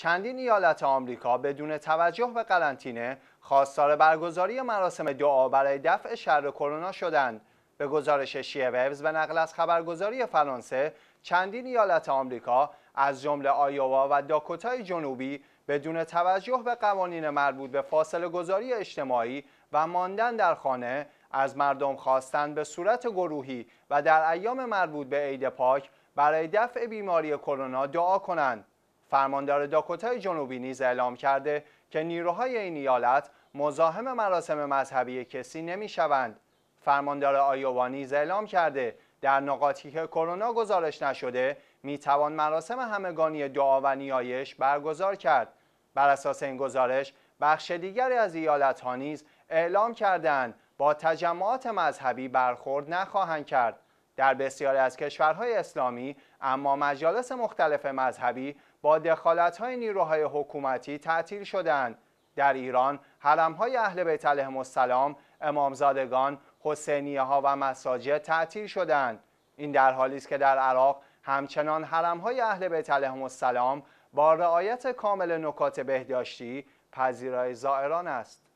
چندین ایالت آمریکا بدون توجه به قرنطینه خواستار برگزاری مراسم دعا برای دفع شر کرونا شدند به گزارش شیوز و نقل از خبرگزاری فرانسه چندین ایالت آمریکا از جمله آیووا و داکوتای جنوبی بدون توجه به قوانین مربوط به فاصله گذاری اجتماعی و ماندن در خانه از مردم خواستند به صورت گروهی و در ایام مربوط به عید پاک برای دفع بیماری کرونا دعا کنند فرماندار داکوتای جنوبی نیز اعلام کرده که نیروهای این ایالت مزاحم مراسم مذهبی کسی شوند. فرماندار آیووا نیز اعلام کرده در نقاطی که کرونا گزارش نشده توان مراسم همگانی دعا و نیایش برگزار کرد. بر اساس این گزارش بخش دیگری از ایالت ها نیز اعلام کردند با تجمعات مذهبی برخورد نخواهند کرد. در بسیاری از کشورهای اسلامی اما مجالس مختلف مذهبی با دخالتهای نیروهای حکومتی تعطیل شدند در ایران حرمهای اهل بیت علیهم السلام امامزادگان حسینیه ها و مساجد تعطیل شدند این در حالی است که در عراق همچنان های اهل بیت علیهم السلام با رعایت کامل نکات بهداشتی پذیرای زائران است